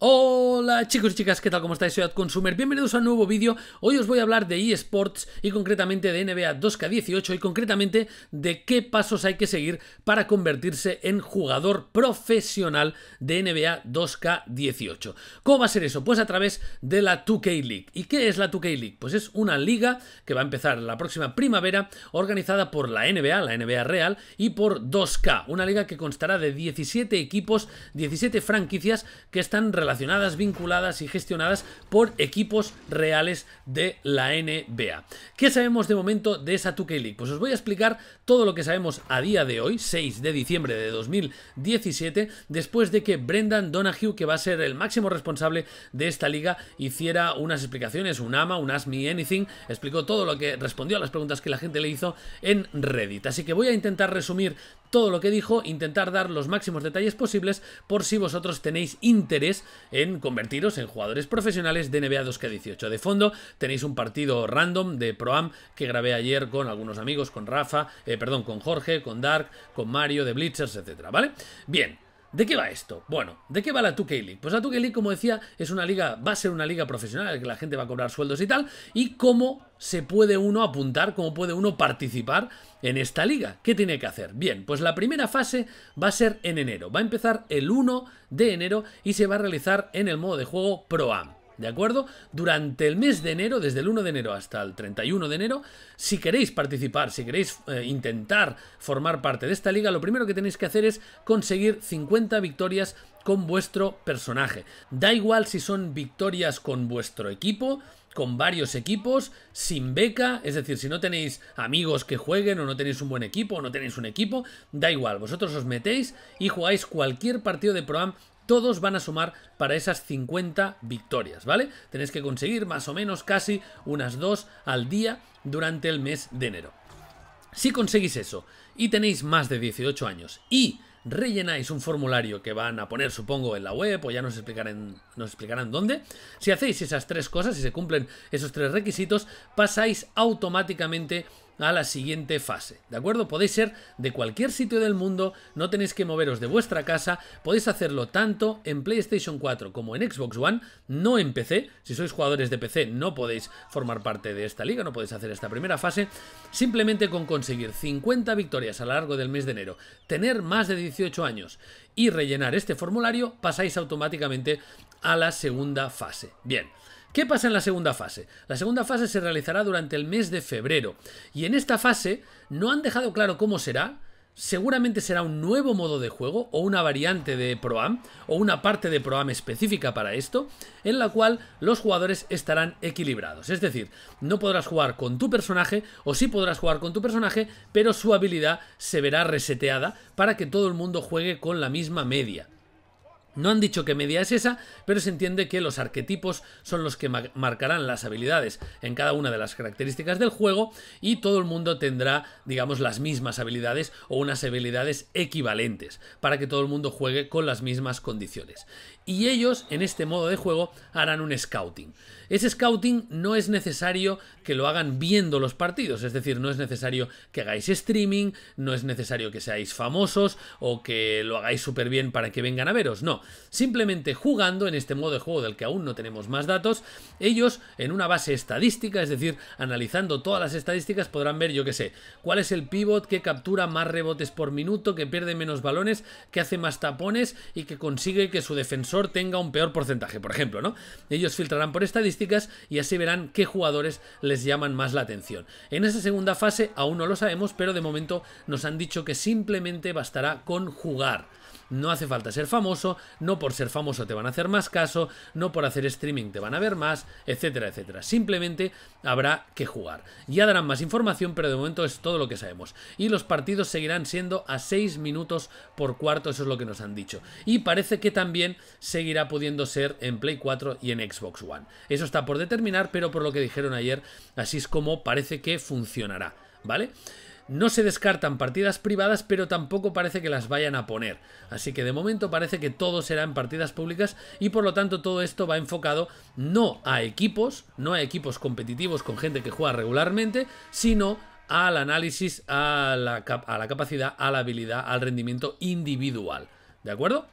Oh! Hola chicos y chicas, ¿qué tal? ¿Cómo estáis? Soy Ad Consumer, bienvenidos a un nuevo vídeo. Hoy os voy a hablar de eSports y concretamente de NBA 2K18 y concretamente de qué pasos hay que seguir para convertirse en jugador profesional de NBA 2K18. ¿Cómo va a ser eso? Pues a través de la 2K League. ¿Y qué es la 2K League? Pues es una liga que va a empezar la próxima primavera organizada por la NBA, la NBA Real, y por 2K, una liga que constará de 17 equipos, 17 franquicias que están relacionadas bien vinculadas y gestionadas por equipos reales de la NBA. ¿Qué sabemos de momento de esa 2K League? Pues os voy a explicar todo lo que sabemos a día de hoy, 6 de diciembre de 2017, después de que Brendan Donahue, que va a ser el máximo responsable de esta liga, hiciera unas explicaciones, un AMA, un Ask Me Anything, explicó todo lo que respondió a las preguntas que la gente le hizo en Reddit. Así que voy a intentar resumir todo lo que dijo, intentar dar los máximos detalles posibles por si vosotros tenéis interés en conversar convertiros en jugadores profesionales de NBA 2K18. De fondo tenéis un partido random de Proam que grabé ayer con algunos amigos, con Rafa, eh, perdón, con Jorge, con Dark, con Mario, de Blitzers, etcétera, ¿vale? Bien, ¿De qué va esto? Bueno, ¿de qué va la 2K League? Pues la 2K League, como decía, es una liga, va a ser una liga profesional, en la que la gente va a cobrar sueldos y tal, y cómo se puede uno apuntar, cómo puede uno participar en esta liga. ¿Qué tiene que hacer? Bien, pues la primera fase va a ser en enero, va a empezar el 1 de enero y se va a realizar en el modo de juego Pro Am. ¿De acuerdo? Durante el mes de enero, desde el 1 de enero hasta el 31 de enero, si queréis participar, si queréis eh, intentar formar parte de esta liga, lo primero que tenéis que hacer es conseguir 50 victorias con vuestro personaje. Da igual si son victorias con vuestro equipo, con varios equipos, sin beca, es decir, si no tenéis amigos que jueguen o no tenéis un buen equipo o no tenéis un equipo, da igual, vosotros os metéis y jugáis cualquier partido de ProAm todos van a sumar para esas 50 victorias, ¿vale? Tenéis que conseguir más o menos casi unas 2 al día durante el mes de enero. Si conseguís eso y tenéis más de 18 años y rellenáis un formulario que van a poner, supongo, en la web o ya nos explicarán, nos explicarán dónde. Si hacéis esas tres cosas, y se cumplen esos tres requisitos, pasáis automáticamente a la siguiente fase, ¿de acuerdo? Podéis ser de cualquier sitio del mundo, no tenéis que moveros de vuestra casa, podéis hacerlo tanto en PlayStation 4 como en Xbox One, no en PC, si sois jugadores de PC no podéis formar parte de esta liga, no podéis hacer esta primera fase, simplemente con conseguir 50 victorias a lo largo del mes de enero, tener más de 18 años y rellenar este formulario, pasáis automáticamente a la segunda fase. Bien. ¿Qué pasa en la segunda fase? La segunda fase se realizará durante el mes de febrero y en esta fase no han dejado claro cómo será, seguramente será un nuevo modo de juego o una variante de ProAm o una parte de ProAm específica para esto, en la cual los jugadores estarán equilibrados. Es decir, no podrás jugar con tu personaje o sí podrás jugar con tu personaje, pero su habilidad se verá reseteada para que todo el mundo juegue con la misma media. No han dicho qué media es esa, pero se entiende que los arquetipos son los que marcarán las habilidades en cada una de las características del juego y todo el mundo tendrá, digamos, las mismas habilidades o unas habilidades equivalentes para que todo el mundo juegue con las mismas condiciones. Y ellos, en este modo de juego, harán un scouting. Ese scouting no es necesario que lo hagan viendo los partidos, es decir, no es necesario que hagáis streaming, no es necesario que seáis famosos o que lo hagáis súper bien para que vengan a veros, no. Simplemente jugando en este modo de juego del que aún no tenemos más datos, ellos en una base estadística, es decir, analizando todas las estadísticas, podrán ver, yo qué sé, cuál es el pivot que captura más rebotes por minuto, que pierde menos balones, que hace más tapones y que consigue que su defensor tenga un peor porcentaje, por ejemplo, ¿no? Ellos filtrarán por estadísticas y así verán qué jugadores les llaman más la atención. En esa segunda fase aún no lo sabemos, pero de momento nos han dicho que simplemente bastará con jugar. No hace falta ser famoso, no por ser famoso te van a hacer más caso, no por hacer streaming te van a ver más, etcétera, etcétera. Simplemente habrá que jugar. Ya darán más información, pero de momento es todo lo que sabemos. Y los partidos seguirán siendo a 6 minutos por cuarto, eso es lo que nos han dicho. Y parece que también seguirá pudiendo ser en Play 4 y en Xbox One. Eso está por determinar, pero por lo que dijeron ayer, así es como parece que funcionará, ¿vale? No se descartan partidas privadas, pero tampoco parece que las vayan a poner. Así que de momento parece que todo será en partidas públicas y por lo tanto todo esto va enfocado no a equipos, no a equipos competitivos con gente que juega regularmente, sino al análisis, a la, capacidad, a la habilidad, al rendimiento individual. ¿De acuerdo?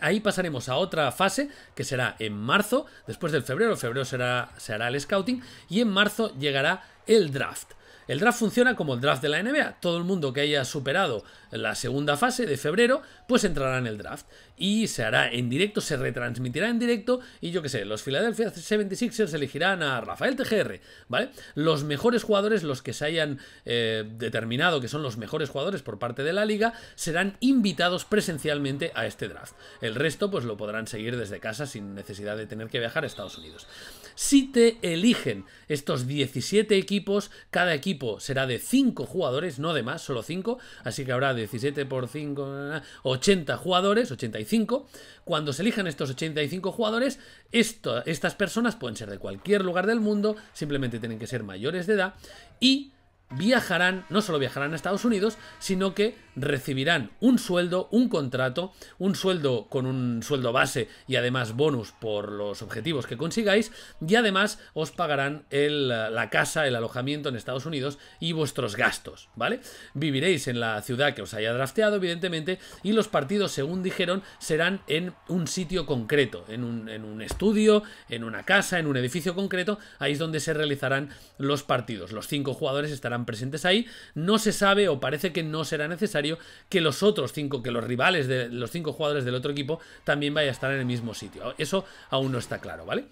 ahí pasaremos a otra fase que será en marzo, después del febrero, febrero será, se hará el scouting y en marzo llegará el draft. El draft funciona como el draft de la NBA. Todo el mundo que haya superado la segunda fase de febrero, pues entrará en el draft y se hará en directo, se retransmitirá en directo y yo qué sé, los Philadelphia 76ers elegirán a Rafael TGR, ¿vale? Los mejores jugadores, los que se hayan eh, determinado que son los mejores jugadores por parte de la liga, serán invitados presencialmente a este draft. El resto pues lo podrán seguir desde casa sin necesidad de tener que viajar a Estados Unidos. Si te eligen estos 17 equipos, cada equipo será de 5 jugadores, no de más, solo 5, así que habrá 17 por 5, 80 jugadores, 85 cuando se elijan estos 85 jugadores, estas personas pueden ser de cualquier lugar del mundo, simplemente tienen que ser mayores de edad y viajarán, no solo viajarán a Estados Unidos, sino que recibirán un sueldo, un contrato, un sueldo con un sueldo base y además bonus por los objetivos que consigáis y además os pagarán el, la casa, el alojamiento en Estados Unidos y vuestros gastos, ¿vale? Viviréis en la ciudad que os haya drafteado, evidentemente, y los partidos, según dijeron, serán en un sitio concreto, en un, en un estudio, en una casa, en un edificio concreto, ahí es donde se realizarán los partidos. Los cinco jugadores estarán presentes ahí. No se sabe o parece que no será necesario que los otros cinco, que los rivales de los cinco jugadores del otro equipo también vaya a estar en el mismo sitio. Eso aún no está claro, ¿vale?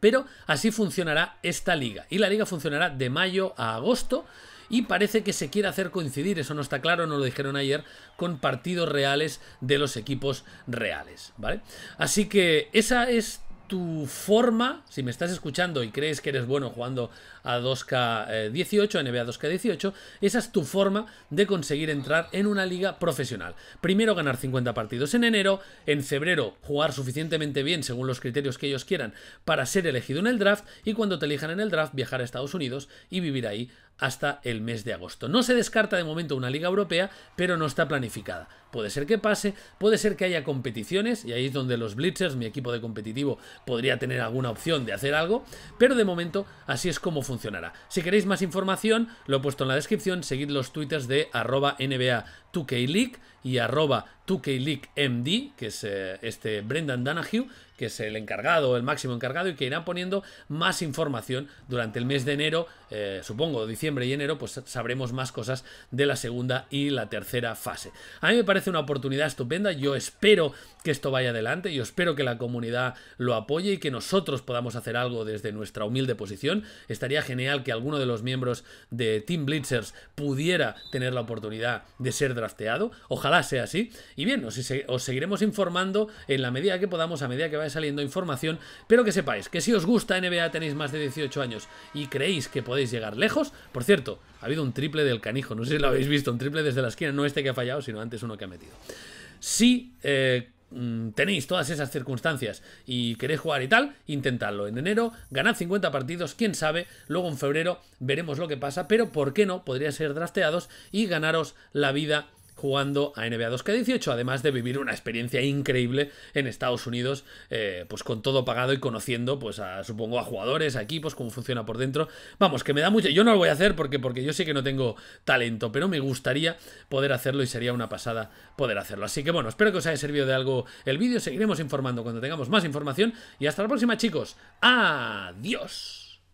Pero así funcionará esta liga. Y la liga funcionará de mayo a agosto y parece que se quiere hacer coincidir, eso no está claro, no lo dijeron ayer, con partidos reales de los equipos reales, ¿vale? Así que esa es tu forma, si me estás escuchando y crees que eres bueno jugando a 2K18, NBA 2K18, esa es tu forma de conseguir entrar en una liga profesional. Primero ganar 50 partidos en enero, en febrero jugar suficientemente bien según los criterios que ellos quieran para ser elegido en el draft y cuando te elijan en el draft viajar a Estados Unidos y vivir ahí hasta el mes de agosto. No se descarta de momento una liga europea, pero no está planificada. Puede ser que pase, puede ser que haya competiciones, y ahí es donde los Blitzers, mi equipo de competitivo, podría tener alguna opción de hacer algo, pero de momento así es como funcionará. Si queréis más información, lo he puesto en la descripción, seguid los twitters de arroba NBA 2 y arroba 2KLeakMD, que es eh, este Brendan Danahue, que es el encargado, el máximo encargado, y que irá poniendo más información durante el mes de enero, eh, supongo diciembre y enero, pues sabremos más cosas de la segunda y la tercera fase. A mí me parece una oportunidad estupenda, yo espero que esto vaya adelante, yo espero que la comunidad lo apoye y que nosotros podamos hacer algo desde nuestra humilde posición. Estaría genial que alguno de los miembros de Team Blitzers pudiera tener la oportunidad de ser de Ojalá sea así. Y bien, os, os seguiremos informando en la medida que podamos, a medida que vaya saliendo información. Pero que sepáis que si os gusta NBA, tenéis más de 18 años y creéis que podéis llegar lejos. Por cierto, ha habido un triple del canijo. No sé si lo habéis visto. Un triple desde la esquina. No este que ha fallado, sino antes uno que ha metido. Sí. eh, Mm, tenéis todas esas circunstancias y queréis jugar y tal, intentadlo. En enero ganad 50 partidos, quién sabe, luego en febrero veremos lo que pasa, pero ¿por qué no? Podría ser drafteados y ganaros la vida jugando a NBA 2K18, además de vivir una experiencia increíble en Estados Unidos, eh, pues con todo pagado y conociendo, pues supongo, a jugadores, a equipos, cómo funciona por dentro. Vamos, que me da mucho... Yo no lo voy a hacer porque, porque yo sé que no tengo talento, pero me gustaría poder hacerlo y sería una pasada poder hacerlo. Así que bueno, espero que os haya servido de algo el vídeo, seguiremos informando cuando tengamos más información y hasta la próxima chicos. Adiós.